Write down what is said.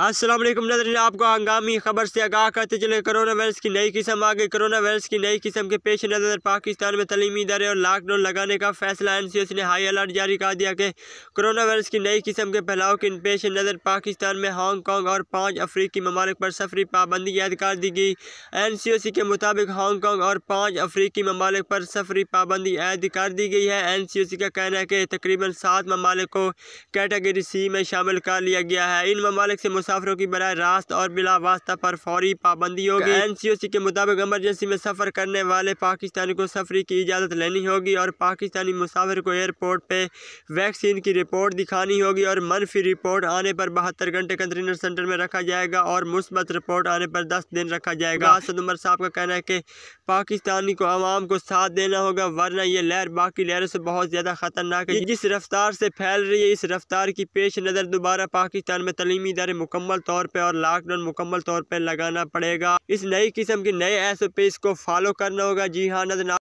असलम नजरिन आपको हंगामी खबर से आगाह करते चले करोना वायरस की नई किस्म आ गई कोरोना वायरस की नई किस्म के पेश नज़र पाकिस्तान में तलीमी इदारे और लॉकडाउन लगाने का फैसला एन सी एस ने हाई अलर्ट जारी कर दिया कि कोरोना वायरस की नई किस्म के फैलाव के पेश नज़र पाकिस्तान में हांगकॉन्ग और पाँच अफ्रीकी ममालिक पर सफरी पाबंदी याद कर दी गई एन सी ओ सी के मुताबिक हांगकॉन्ग और पाँच अफ्रीकी ममालिक पर सफरी पाबंदी याद कर दी गई है एन सी ओ सी का कहना है कि तकरीबन सात ममालिक को कैटेगरी सी में शामिल कर लिया गया है इन ममालिक से मुसाफिरों की बरह रास्त और बिला वास्ता पर फौरी पाबंदी होगी एन सी ओ सी के मुताबिक एमरजेंसी में सफर करने वाले पाकिस्तानी को सफरी की इजाज़त लेनी होगी और पाकिस्तानी मुसाफिर को एयरपोर्ट पर वैक्सीन की रिपोर्ट दिखानी होगी और मनफी रिपोर्ट आने पर बहत्तर घंटे कंटेनर सेंटर में रखा जाएगा और मुस्बत रिपोर्ट आने पर दस दिन रखा जाएगा असद उमर साहब का कहना है कि पाकिस्तानी को आवाम को साथ देना होगा वरना यह लहर बाकी लहरों से बहुत ज़्यादा ख़तरनाक है जिस रफ्तार से फैल रही है इस रफ्तार की पेश नज़र दोबारा पाकिस्तान में तलीमी इदारे मुकम्मल तौर पर और लॉकडाउन मुकम्मल तौर पर लगाना पड़ेगा इस नई किस्म की नए एस को फॉलो करना होगा जी हाँ नजर